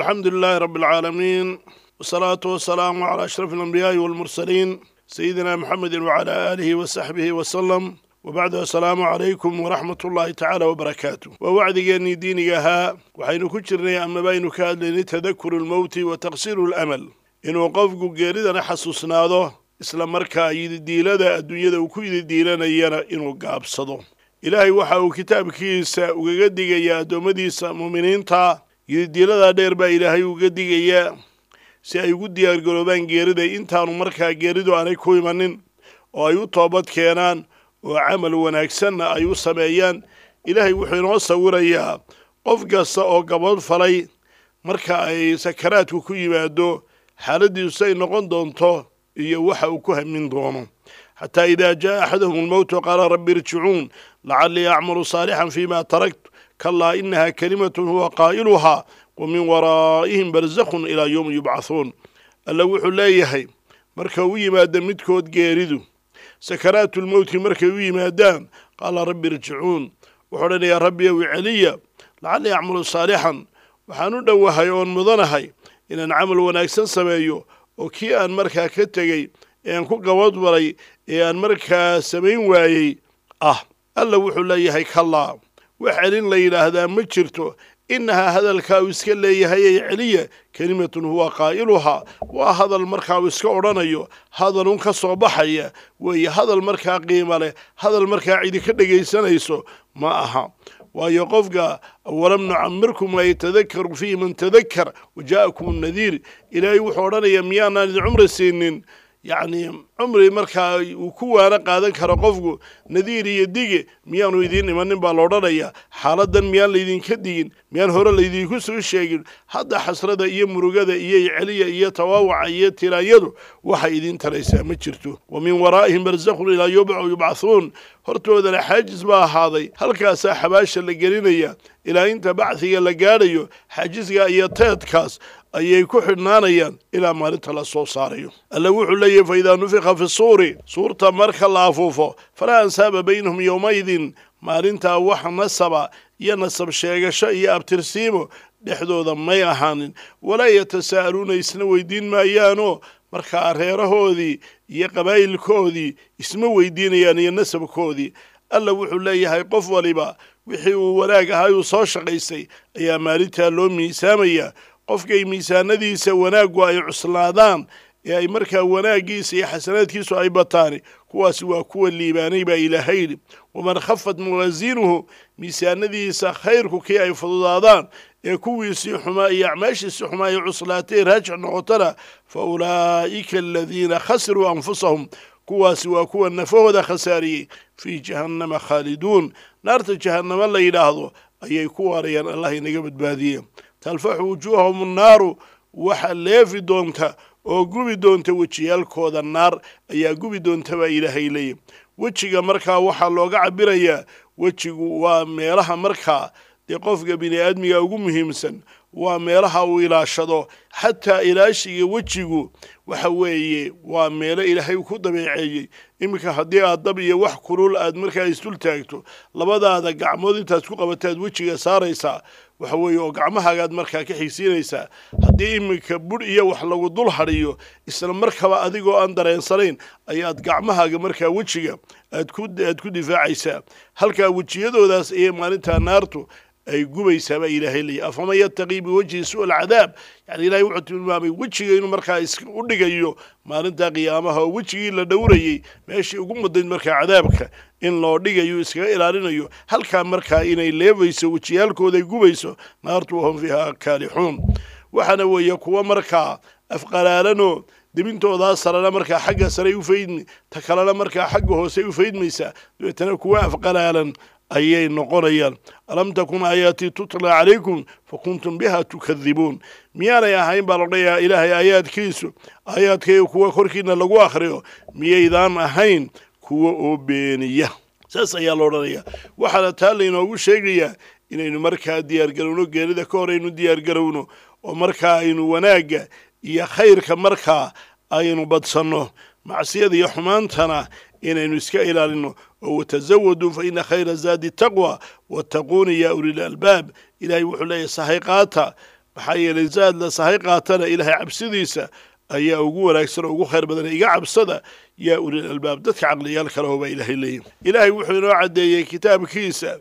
الحمد لله رب العالمين والصلاة والسلام على أشرف الأنبياء والمرسلين سيدنا محمد وعلى آله وصحبه وسلم وبعد السلام عليكم ورحمة الله تعالى وبركاته ديني ها وحين كجرني أما بين كان تذكر الموت وتقصير الأمل إن إنه قفق قيردا حسسنا ذو isla markaa yididiilada adduunyada uu ku yididiilanayana inuu gaabsado ilaahay waxa uu kitaabkiisa ugaga digayaa مؤمنين تا geedidiiladaa dheer baa ilaahay uga digayaa si ay ugu diyaargaroobaan geerida intaanu markaa geeridu aanay ku imanin oo ay u toobad keenaan oo camal wanaagsanna ay u sameeyaan ilaahay wuxuu inoo sawirayaa qof kasta oo gabood falay marka ay sakaraadku ku yimaado xaaladdiisu ay noqon doonto iyo waxa uu ku hamin doono xataa idaa jaa axadahum lmowtu qaala rabbi irjicuun lacallii acmalu saalixan fii ma tarakt kalaa inaha kelimatun huwa qaa'iluhaa wa min waraa'ihim barsakhun ilaa yowmi yubcathuun alla wuxuu leeyahay markay u yimaada midkood geeridu sakaraatulmowti markay u yimaadaan qaala rabbi irjicuun wuxuu odhanayaa rabbi ow celiya lacallii acmalu saalixan waxaan u dhowahay oon mudanahay inaan camal wanaagsan sameeyo oo kii aan markaa ka tegey ee aan ku gabadbaray ee aan markaa samayn waayey ah alla wuxuu leeyahay kalaa waxaad in la yidhaahdaa ma jirto innahaa hadalkaa uu iska leeyahay ay celiya kelimatun huwa qaa'iluhaa waa hadal markaa uu iska odhanayo hadalun ka soo baxaya weeye hadal markaa qiima leh hadal markaa cidi ka dhegaysanayso ma aha waayo qofka walam nucamirkum la yatadakaru fiihi man tadakar waja'akum nadiir ilaahay wuxuu odhanaya miyaanaan idin cumri siinin yacni cumri markaa uu ku waana qaadan karo qofku nadiir iyo dige miyaanu idiin imanin baa la odhanayaa xaaladdan miyaan laydinka digin miyaan hore laydinku soo sheegin hadda xasrada iyo murugada iyo celiya iyo tawaawaca iyo tiraayadu waxay idiin taraysaa ma jirto wa min waraa'ihim barzakhun ilaa yubcu yubcathuun hortoodana xaajis baa ahaaday halkaasaa xabaasha la gelinaya ilaa inta bacdiga la gaadhayo xaajisga iyo teedkaas ayay ku xidhnaanayaan ilaa maalinta la soo saarayo alle wuxuu leeyahy faidaa idaa nufiqa fi suuri suurta marka la afuufo falaa ansaaba baynahum yowmaydin maalintaa wax nasaba iyo nasab sheegasho iyo abtirsiimo dhexdooda may ahaanin walaa yatasaa'aluuna isna weydiin maayaanoo markaa reerahoodii iyo qabaa'ilkoodii isma weydiinayaan iyo nasabkoodii alla wuxuu leeyahay qof waliba wixii uu wanaag ahaay uu soo shaqaystay ayaa maalintaa loo miisaamayaa qofkay miisaanadiisa wanaaggu ay cuslaadaan ee ay markaa wanaaggiisa iyo xasanaadkiisu ay bataani kuwaasi waa kuwa liibaanay baa ilaahay yidhi waman khafat mawaasiinuhu miisaanadiisa khayrku kii ay fududaadaan ee kuwiisii xumaa iyo acmaashiisii xumaa iyo cuslaatay raajix noqotana fa ulaa'ika aladiina khasiruu anfusahum kuwaasi waa kuwa nafahooda khasaariyey fii jahannama khaaliduun naarta jahannamo la yidhaahdo ayay ku waarayaan allah inaga badbaadiye talfaxu wujuuhahum annaaru waxa leefi doonta oo gubi doonta wejiyaalkooda naar ayaa gubi doonta baa ilaahay leeya wejiga markaa waxaa looga cabirayaa wejigu waa meelaha markaa dee qofka bini aadmiga ugu muhiimsan waa meelaha uu ilaashado xataa ilaashiga wejigu waxa weeye waa meelo ilaahay ku dabeeceeyey iminka haddii aad dab iyo wax kulul aad markaa isdul taagto labadaada gacmood intaad ku qabataad wejiga saaraysaa waxa weeye oo gacmahaagaad markaa ka xigsiinaysaa haddii iminka budh iyo wax lagu dul hadhiyo isla markaba adigoo aan dareensanayn ayaad gacmahaaga markaa wejiga aad ku difaacaysaa halkaa wejiyadoodaas ayay maalintaa naartu ay gubaysaabaa ilaahay leeyahy afaman yattaqii biwajhi su alcadaab yani ilahay wuxuu tilmaamay wejiga inuu markaa is u dhigayo maalintaa qiyaamaha oo wejigii la dhowrayey meeshii ugu muddayd markaa cadaabka in loo dhigayo iskaga ilaalinayo halkaa markaa inay leebayso wejiyaalkooda ay gubayso naartu wahum fiiha kaalixuun waxaana weeye kuwa markaa afqalaalanoo debintoodaa sarana markaa xagga saray u faydmi ta kalena markaa xagga hoose u faydmaysaa dabeetana kuwa afqalaalan ayay noqonayaan alam takun aayaatii tutla calaykum fakuntum biha tukadibuun miyaanay ahayn baa la odhanayaa ilaahay aayaadkiisu aayaadkay kuwa korkiina lagu akhriyo miyaydaan ahayn kuwa oo beeniya saas ayaa la odhanayaa waxaana taa laynoogu sheegayaa inaynu markaa diyaargarowno geerida ka hor aynu diyaargarowno oo markaa aynu wanaagga iyo khayrka markaa aynu badsanno macsiyada iyo xumaantana inaynu iska ilaalinno wtزawduu ina khayra zaadi taqwa wataquuni yaa uli lalbaab ilahay wuxuu leeyahy sahay qaata maxaa yeelay zaad la sahay qaatana ilaahay cabsidiisa ayaa ugu wanaagsan oo ugu khayr badan iga cabsada yaa ulilalbaab dadka caqliyaal kaleo baa ilaahay leeyahy ilaahay wuxuu inoo caddeeyey kitaabkiisa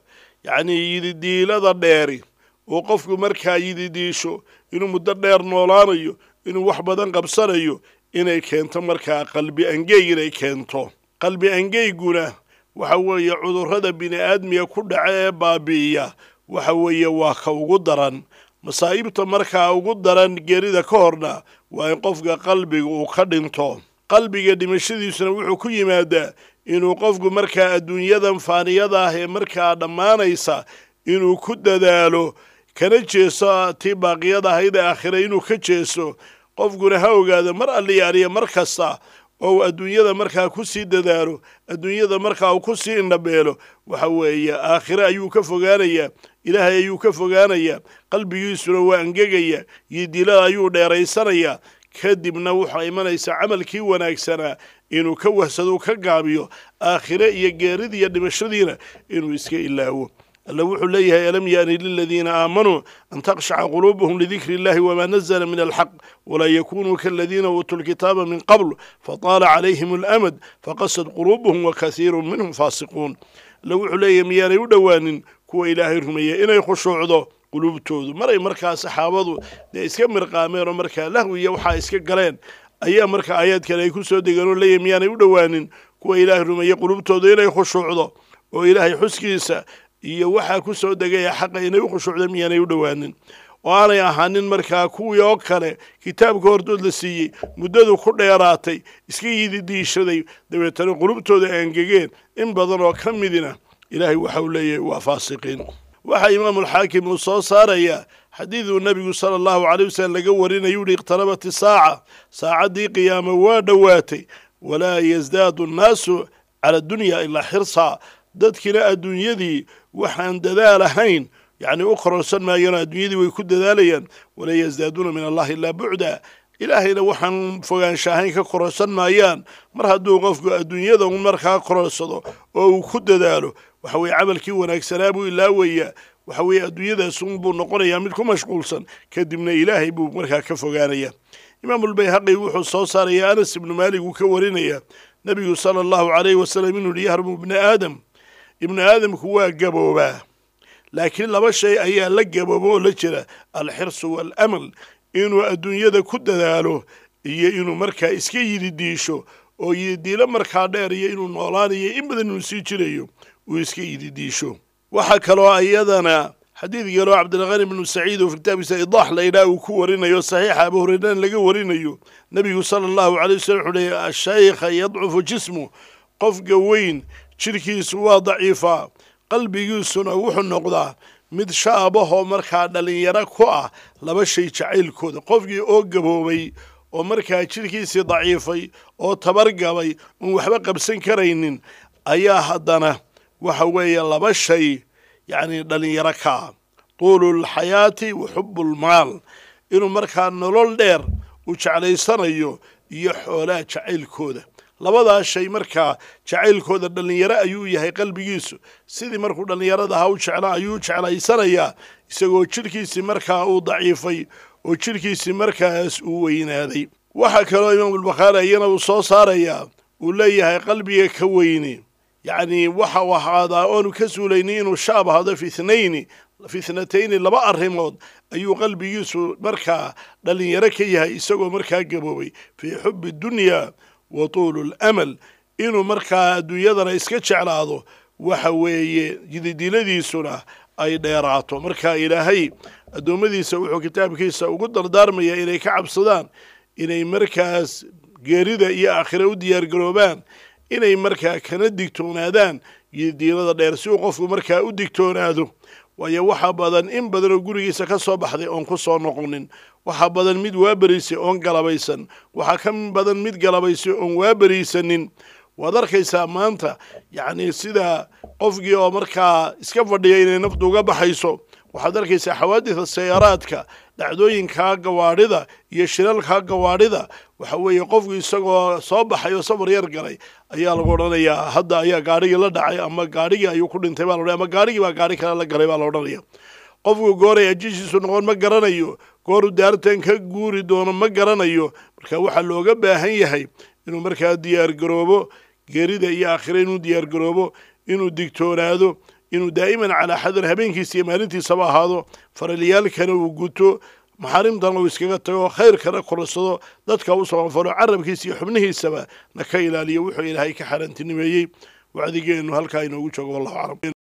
yacnii yididiilada dheeri oo qofku markaa yididiisho inuu muddo dheer noolaanayo inuu wax badan qabsanayo inay keento markaa qalbi angeeg inay keento qalbi angeyguna waxa weeye cudurrada aadmiga ku dhaca ee baabi'iya waxa weeye waa ka ugu daran masaa'ibta markaa ugu daran gerida ka horna waa in qofka qalbiga uu ka dhinto qalbiga dhimashadiisuna wuxuu ku yimaadaa inuu qofku markaa adduunyadan faaniyada ah ee markaa dhammaanaysa inuu ku dadaalo kana jeeso tii baaqiyada ahayd ee aakhire inuu ka jeeso qofkuna ha ogaado mar alliyaariya mar kasta oo uu adduunyada markaa ku sii dadaalo adduunyada markaa uu ku sii indhabeelo waxa weeye aakhire ayuu ka fogaanayaa ilaahay ayuu ka fogaanayaa qalbigiisuna waa angegaya iyo dilada ayuu dheeraysanayaa kadibna waxaa imanaysaa camalkii wanaagsanaa inuu ka wahsado ka gaabiyo aakhire iyo geeridii dhimashadiina inuu iska ilaawo اللي وحوا ليها يلم ياني للذين آمنوا أن تقشع قلوبهم لذكر الله وما نزل من الحق ولا يكونوا كالذين أوتوا الكتاب من قبل فطال عليهم الأمد فقست قلوبهم وكثير منهم فاسقون لو حلي مياني ودوان كو إله رمي إنا يخشوا عضو قلوب تودو مري مركا سحابضو دي إسكا مرقا ميرو مركا له يوحا إسكا قرين أي مركا آيات كان يكون سود ديگانو لي مياني ودوان كو إله رمي قلوب تودو إنا يخشوا عضو وإلهي حسكي iyo waxaa ku soo degaya xaqa inay u khushuucda miyaanay u dhowaanin oo aanay ahaanin markaa kuwii oo kale kitaabka hordood la siiyey muddadu ku dheeraatay iska yididiishaday dabeetana qulubtooda angegeen in badan oo ka midina ilaahay waxa uu leeyahay waa faasiqiin waxaa imaamuulxaakim uu soo saarayaa xadiiduu nebigu sala allahu caley wasalam laga warinayuu hi iqtarabat isaaca saacaddii qiyaamo waa dhowaatay walaa yasdaadu annaasu cala dunya ilaa xirsaa دادكنا الدنيا دي وحان دادالة هين يعني أخرى سنما يرى الدنيا دي ويكود دادالية ولا يزدادون من الله إلا بعدا إلهي لو حن فغان شاهنك قرصان يان مرها دو غفق الدنيا دا ومرها قرصان أو كود دادالو وحوي عمل كي وناك سلابو إلا ويا وحوي الدنيا دا سنبو نقر يامل مشغول سن كدمنا إلهي بو مرها كفغانيا إمام البيهقي وحو صوصاري أنس بن مالك وكورينيا نبي صلى الله عليه وسلم من ليهرب ابن آدم ابن آدم هو جبوبة لكن لا شيء أي لجب أبوه لجرا الحرص والأمل إنه الدنيا ده كده ذاله هي إنه مركا إسكي يديشو أو يدي له مركا دار هي إنه نولاد هي إما ده نسيج ليه وإسكي يديشو وحكروا أيضنا حديث جلو عبد الغني بن سعيد في كتاب سيضاح ليلا وكورين يو صحيح أبو هريرة لجورين يو نبي صلى الله عليه وسلم الشيخ يضعف جسمه قف قوين jidhkiisu waa daciifaa qalbigiisuna wuxuu noqdaa mid shaabahoo markaa dhallinyaro ku ah laba shay jacaylkooda qofkii oo gaboobay oo markaa jidhkiisii daciifay oo tabargabay oon waxba qabsan karaynin ayaa haddana waxa weeye laba shay yacnii dhallinyaro kaa ah. tuululxayaati wa xubulmaal inuu markaa nolol dheer uu jeclaysanayo iyo xoolaha jacaylkooda labadaa shay markaa jacaylkooda dhallinyaro ayuu yahay qalbigiisu sidii markuu dhallinyarada ha u jeclaa ayuu jeclaysanayaa isagoo jidhkiisii markaa uu daciifay oo jidhkiisii markaas uu weynaaday waxaa kaloo imaamulbakhaari iyana uu soo saarayaa uu leeyahay qalbiga ka weyni yacnii waxa uu ahaadaa oanu ka suulaynin inuu shaab ahado fitnayni fitnatayni laba arrimood ayuu qalbigiisu markaa dhallinyaro ka yahay isagoo markaa gaboobay fii xubi dunyaa wa tuulu alamal inuu markaa adduunyadana iska jeclaado waxa weeye jididiladiisuna ay dheeraato marka ilaahay addoommadiisa wuxuu kitaabkiisa ugu dardaarmaya inay ka cabsadaan inay markaas geerida iyo aakhira u diyaargaroobaan inay markaa kana digtoonaadaan jididiilada dheer si uu qofku markaa u digtoonaado waayo waxaa badan in badanoo gurigiisa ka soo baxday oon ku soo noqonin waxaa badan mid waaberiisay oon galabaysan waxaa ka badan mid galabaysay oon waaberiisanin waad arkaysaa maanta yacnii sida qofkii oo markaa iska fadhiya inay naftu uga baxayso waxaad arkaysaa xawaadida sayaaraadka dhacdooyinkaa gawaadhida iyo shilalkaa gawaadhida waxa weeye qofku isagoo soo baxay oo safar yar galay ayaa lagu odhanayaa hadda ayaa gaarhigii la dhacay ama gaadhigii ayuu ku dhintay baa laodhanaya ama gaarhigii baa gaarhi kale la galay baa la odhanaya qofku gooray ajishiisu noqon ma garanayo gooru daartan ka guuri doono ma garanayo marka waxaa looga baahan yahay inuu markaa diyaargaroobo gerida iyo aakhira inuu diyaargaroobo inuu digtoonaado inuu daa'iman calaa xadar habeenkiisa iyo maalintiisaba ahaado faraliyaalkana uu guto maxaarimtana uu iskaga tago khayrkana korasado dadka u samafalo carabkiisa iyo xubnihiisaba na ka ilaaliyo wuxuu ilaahay ka xarantinimeeyey wacdigeennu halkaa inoogu joogo wallahu aclam